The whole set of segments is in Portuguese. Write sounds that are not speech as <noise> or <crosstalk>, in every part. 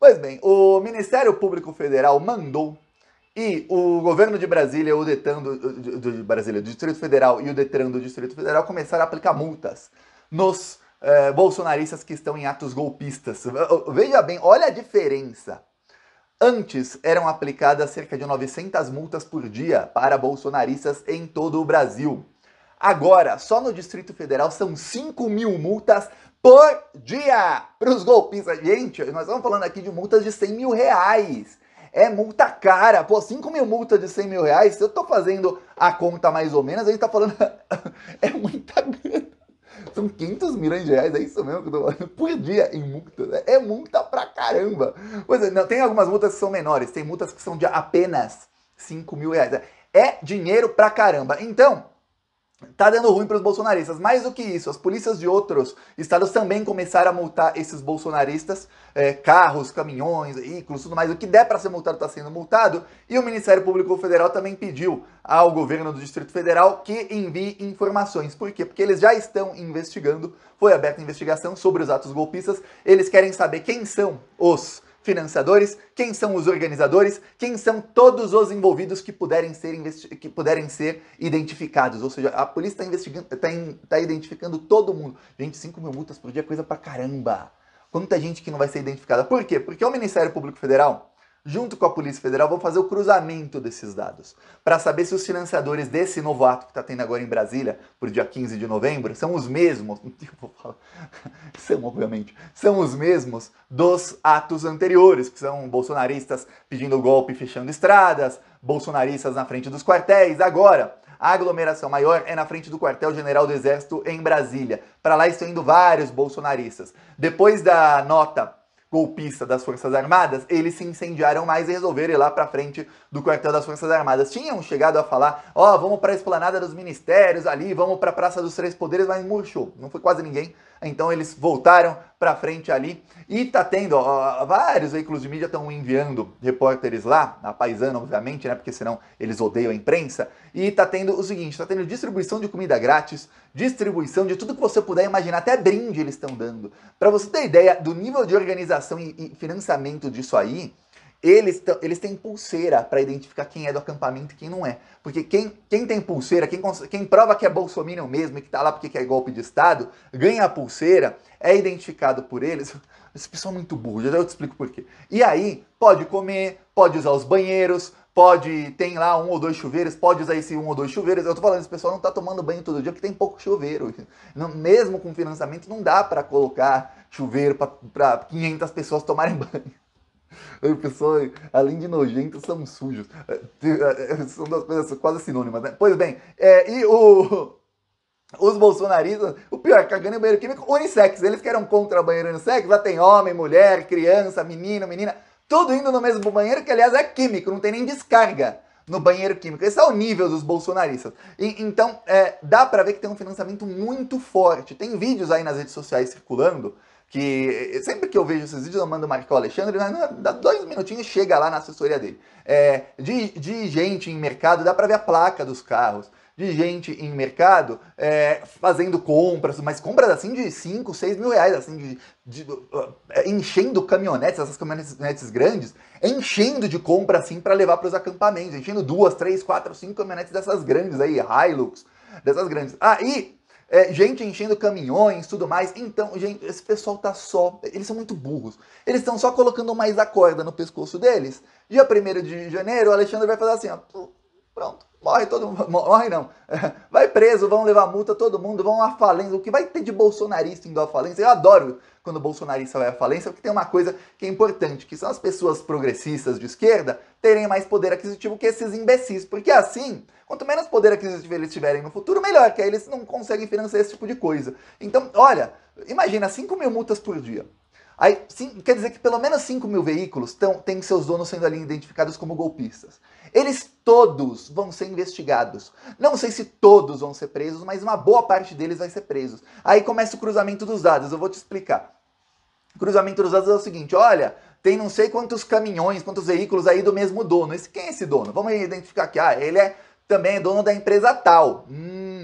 Pois bem, o Ministério Público Federal mandou e o governo de Brasília, o Detran do, do, Brasília, do Distrito Federal e o Detran do Distrito Federal começaram a aplicar multas nos eh, bolsonaristas que estão em atos golpistas. Veja bem, olha a diferença. Antes eram aplicadas cerca de 900 multas por dia para bolsonaristas em todo o Brasil. Agora, só no Distrito Federal são 5 mil multas por dia para os golpistas. Gente, nós estamos falando aqui de multas de 100 mil reais. É multa cara, pô, 5 mil multas de 100 mil reais, se eu estou fazendo a conta mais ou menos, a gente está falando, <laughs> é muita grana. São 500 milhões de reais, é isso mesmo que eu tô falando, por dia em multas. Né? É multa pra caramba. Pois é, não, tem algumas multas que são menores, tem multas que são de apenas 5 mil reais. Né? É dinheiro pra caramba. Então, Tá dando ruim para os bolsonaristas. Mais do que isso, as polícias de outros estados também começaram a multar esses bolsonaristas, é, carros, caminhões, veículos, tudo mais. O que der para ser multado está sendo multado. E o Ministério Público Federal também pediu ao governo do Distrito Federal que envie informações. Por quê? Porque eles já estão investigando, foi aberta investigação sobre os atos golpistas. Eles querem saber quem são os financiadores, quem são os organizadores, quem são todos os envolvidos que puderem ser, que puderem ser identificados. Ou seja, a polícia está investigando, in, tá, tá identificando todo mundo. Gente, 5 mil multas por dia é coisa pra caramba. Quanta gente que não vai ser identificada. Por quê? Porque o Ministério Público Federal junto com a Polícia Federal, vão fazer o cruzamento desses dados para saber se os financiadores desse novo ato que está tendo agora em Brasília, por dia 15 de novembro, são os mesmos, <laughs> são obviamente, são os mesmos dos atos anteriores, que são bolsonaristas pedindo golpe, fechando estradas, bolsonaristas na frente dos quartéis. Agora, a aglomeração maior é na frente do quartel-general do Exército em Brasília. Para lá estão indo vários bolsonaristas. Depois da nota golpista das Forças Armadas, eles se incendiaram mais e resolveram ir lá para frente do quartel das Forças Armadas. Tinham chegado a falar, ó, oh, vamos para a esplanada dos ministérios ali, vamos para a Praça dos Três Poderes, mas murchou. Não foi quase ninguém então eles voltaram para frente ali e tá tendo ó, vários veículos de mídia estão enviando repórteres lá, na paisana, obviamente, né? Porque senão eles odeiam a imprensa. E tá tendo o seguinte: tá tendo distribuição de comida grátis, distribuição de tudo que você puder imaginar, até brinde eles estão dando. Para você ter ideia do nível de organização e, e financiamento disso aí, eles, eles têm pulseira para identificar quem é do acampamento e quem não é. Porque quem, quem tem pulseira, quem, quem prova que é bolsominion mesmo e que tá lá porque quer golpe de Estado, ganha a pulseira, é identificado por eles. <laughs> Esse pessoal é muito burro, já eu te explico por quê. E aí, pode comer, pode usar os banheiros, pode, tem lá um ou dois chuveiros, pode usar esse um ou dois chuveiros. Eu tô falando, esse pessoal não tá tomando banho todo dia porque tem pouco chuveiro. <laughs> Não, mesmo com financiamento, não dá para colocar chuveiro para 500 pessoas tomarem <laughs> banho. Pessoas, além de nojentas são sujos. É, é, é, são duas coisas assim, quase sinônimas, né? Pois bem, é, e o. Os bolsonaristas, o pior, cagando em banheiro químico, unissex. Eles que eram contra banheiro unissex, lá tem homem, mulher, criança, menino, menina, tudo indo no mesmo banheiro, que aliás é químico, não tem nem descarga no banheiro químico. Esse é o nível dos bolsonaristas. E, então, é, dá para ver que tem um financiamento muito forte. Tem vídeos aí nas redes sociais circulando que eh, sempre que eu vejo esses vídeos, eu mando o Marco Alexandre, né, dá dois minutinhos chega lá na assessoria dele. É, de, de gente em mercado, dá para ver a placa dos carros de gente em mercado é, fazendo compras, mas compras assim de 5, 6 mil reais, assim, de, de uh, enchendo caminhonetes, essas caminhonetes grandes, enchendo de compra assim para levar para os acampamentos, enchendo duas, três, quatro, cinco caminhonetes dessas grandes aí, Hilux, dessas grandes. Aí, ah, é, gente enchendo caminhões, tudo mais. Então, gente, esse pessoal tá só. Eles são muito burros. Eles estão só colocando mais a corda no pescoço deles. Dia 1 de janeiro, o Alexandre vai fazer assim, ó. Pronto. Morre todo mundo, morre não. <laughs> Vai preso, vão levar multa todo mundo, vão à falência. O que vai ter de bolsonarista indo à falência? Eu adoro quando o bolsonarista vai à falência, porque tem uma coisa que é importante, que são as pessoas progressistas de esquerda terem mais poder aquisitivo que esses imbecis. Porque assim, quanto menos poder aquisitivo eles tiverem no futuro, melhor, que aí eles não conseguem financiar esse tipo de coisa. Então, olha, imagina 5 mil multas por dia. Aí, sim, quer dizer que pelo menos 5 mil veículos tão, têm seus donos sendo ali identificados como golpistas. Eles todos vão ser investigados. Não sei se todos vão ser presos, mas uma boa parte deles vai ser presos. Aí começa o cruzamento dos dados, eu vou te explicar. O cruzamento dos dados é o seguinte: olha, tem não sei quantos caminhões, quantos veículos aí do mesmo dono. Esse, quem é esse dono? Vamos identificar aqui. Ah, ele é também é dono da empresa tal. Hum,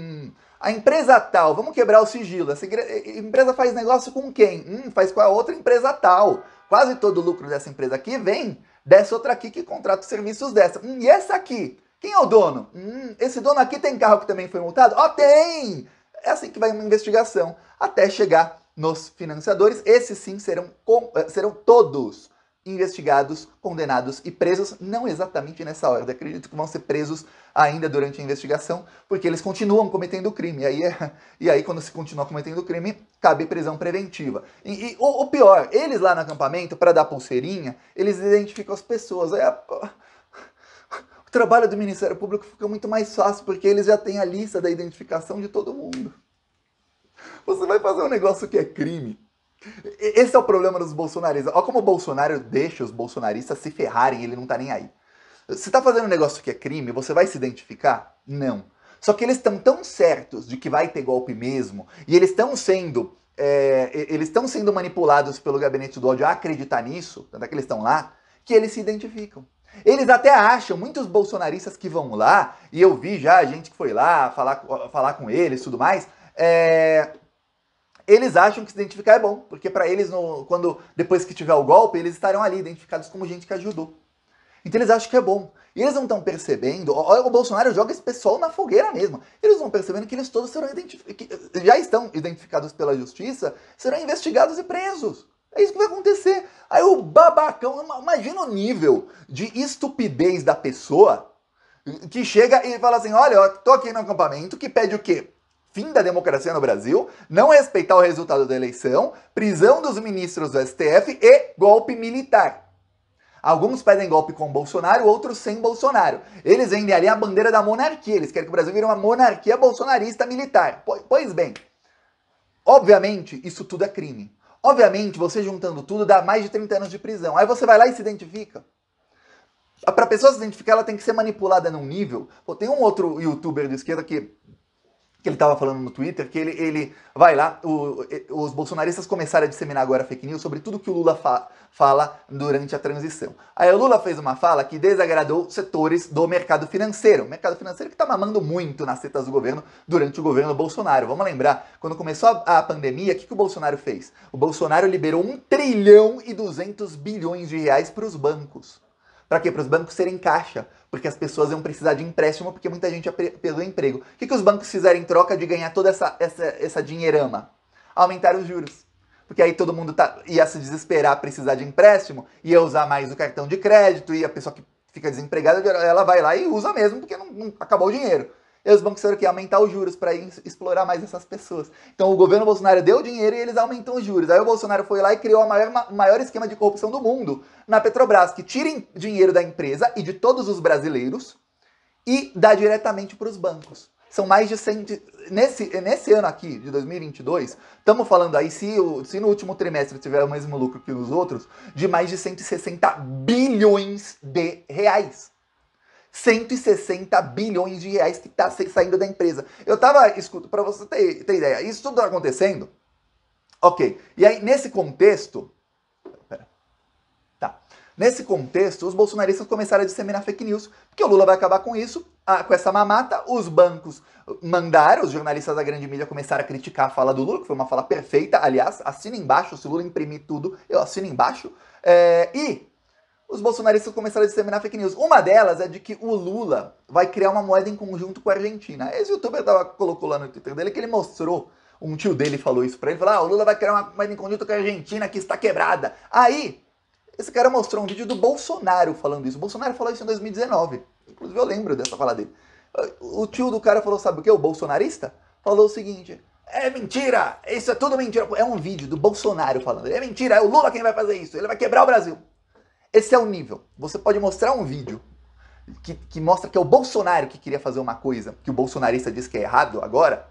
a empresa tal, vamos quebrar o sigilo. Essa empresa faz negócio com quem? Hum, faz com a outra empresa tal. Quase todo o lucro dessa empresa aqui vem dessa outra aqui que contrata os serviços dessa. Hum, e essa aqui? Quem é o dono? Hum, esse dono aqui tem carro que também foi multado? Ó, oh, tem! É assim que vai uma investigação, até chegar nos financiadores. Esses sim serão, eh, serão todos investigados, condenados e presos, não exatamente nessa ordem. Acredito que vão ser presos ainda durante a investigação, porque eles continuam cometendo crime. E aí, é, e aí quando se continua cometendo crime, cabe prisão preventiva. E, e o, o, pior, eles lá no acampamento, para dar pulseirinha, eles identificam as pessoas. a, o trabalho do Ministério Público fica muito mais fácil, porque eles já têm a lista da identificação de todo mundo. Você vai fazer um negócio que é crime esse é o problema dos bolsonaristas. Olha como o Bolsonaro deixa os bolsonaristas se ferrarem, ele não tá nem aí. Se tá fazendo um negócio que é crime, você vai se identificar? Não. Só que eles estão tão certos de que vai ter golpe mesmo, e eles estão sendo. É, eles estão sendo manipulados pelo gabinete do ódio a acreditar nisso, tanto é que eles estão lá, que eles se identificam. Eles até acham, muitos bolsonaristas que vão lá, e eu vi já gente que foi lá falar, falar com eles tudo mais, é, eles acham que se identificar é bom, porque para eles, no, quando depois que tiver o golpe, eles estarão ali identificados como gente que ajudou. Então eles acham que é bom. E eles não estão percebendo, o Bolsonaro joga esse pessoal na fogueira mesmo. Eles não percebendo que eles todos serão já estão identificados pela justiça, serão investigados e presos. É isso que vai acontecer. Aí o babacão, imagina o nível de estupidez da pessoa que chega e fala assim: olha, estou tô aqui no acampamento, que pede o quê? fim da democracia no Brasil, não respeitar o resultado da eleição, prisão dos ministros do STF e golpe militar. Alguns pedem golpe com Bolsonaro, outros sem Bolsonaro. Eles vendem ali a bandeira da monarquia, eles querem que o Brasil vire uma monarquia bolsonarista militar. Pois bem, obviamente isso tudo é crime. Obviamente, você juntando tudo dá mais de 30 anos de prisão. Aí você vai lá e se identifica. Para a pessoa se identificar, ela tem que ser manipulada num nível. Pô, tem um outro youtuber de esquerda que que ele estava falando no Twitter, que ele, ele vai lá, o, os bolsonaristas começaram a disseminar agora fake news sobre tudo que o Lula fa fala durante a transição. Aí o Lula fez uma fala que desagradou setores do mercado financeiro. O mercado financeiro que está mamando muito nas setas do governo durante o governo Bolsonaro. Vamos lembrar, quando começou a, a pandemia, o que, que o Bolsonaro fez? O Bolsonaro liberou 1 trilhão e 200 bilhões de reais para os bancos. Para quê? Para os bancos serem caixa, porque as pessoas iam precisar de empréstimo, porque muita gente perdeu emprego. O que, que os bancos fizeram em troca de ganhar toda essa, essa, essa dinheirama? Aumentar os juros. Porque aí todo mundo tá, ia se desesperar, precisar de empréstimo, ia usar mais o cartão de crédito, e a pessoa que fica desempregada, ela vai lá e usa mesmo, porque não, não acabou o dinheiro. E os bancos tiveram que aumentar os juros para explorar mais essas pessoas. Então o governo Bolsonaro deu dinheiro e eles aumentam os juros. Aí o Bolsonaro foi lá e criou o maior, maior esquema de corrupção do mundo na Petrobras, que tira dinheiro da empresa e de todos os brasileiros e dá diretamente para os bancos. São mais de 100. Nesse, nesse ano aqui, de 2022, estamos falando aí, se, o, se no último trimestre tiver o mesmo lucro que nos outros, de mais de 160 bilhões de reais. 160 bilhões de reais que está saindo da empresa. Eu estava, escuto, para você ter, ter, ideia, isso tudo tá acontecendo? Ok. E aí, nesse contexto. Pera. Tá. Nesse contexto, os bolsonaristas começaram a disseminar fake news, porque o Lula vai acabar com isso, a, com essa mamata. Os bancos mandaram, os jornalistas da grande mídia começaram a criticar a fala do Lula, que foi uma fala perfeita. Aliás, assina embaixo, se o Lula imprimir tudo, eu assino embaixo. É, e os bolsonaristas começaram a disseminar fake news. Uma delas é de que o Lula vai criar uma moeda em conjunto com a Argentina. Esse youtuber tava, colocou lá no Twitter dele que ele mostrou, um tio dele falou isso pra ele, falou, ah, o Lula vai criar uma moeda em conjunto com a Argentina que está quebrada. Aí, esse cara mostrou um vídeo do Bolsonaro falando isso. O Bolsonaro falou isso em 2019. Inclusive eu lembro dessa fala dele. O tio do cara falou, sabe o que? O bolsonarista falou o seguinte, é mentira, isso é tudo mentira. É um vídeo do Bolsonaro falando, é mentira, é o Lula quem vai fazer isso, ele vai quebrar o Brasil. Esse é o nível. Você pode mostrar um vídeo que, que, mostra que é o Bolsonaro que queria fazer uma coisa que o bolsonarista diz que é errado agora,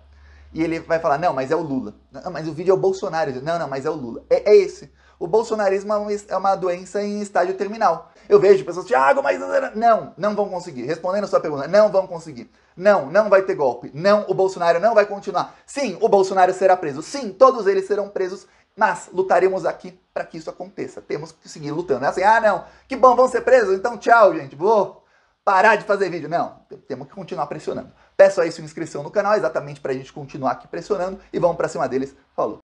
e ele vai falar, não, mas é o Lula. Não, mas o vídeo é o Bolsonaro. Não, não, mas é o Lula. É, é esse. O bolsonarismo é uma é doença em estágio terminal. Eu vejo pessoas, Thiago, mas... Não, não vão conseguir. Respondendo a sua pergunta, não vão conseguir. Não, não vai ter golpe. Não, o Bolsonaro não vai continuar. Sim, o Bolsonaro será preso. Sim, todos eles serão presos mas lutaremos aqui para que isso aconteça. Temos que seguir lutando. Não é assim, ah, não, que bom, vão ser presos, então tchau, gente, vou parar de fazer vídeo. Não, temos que continuar pressionando. Peço aí sua inscrição no canal, exatamente para a gente continuar aqui pressionando. E vamos para cima deles. Falou!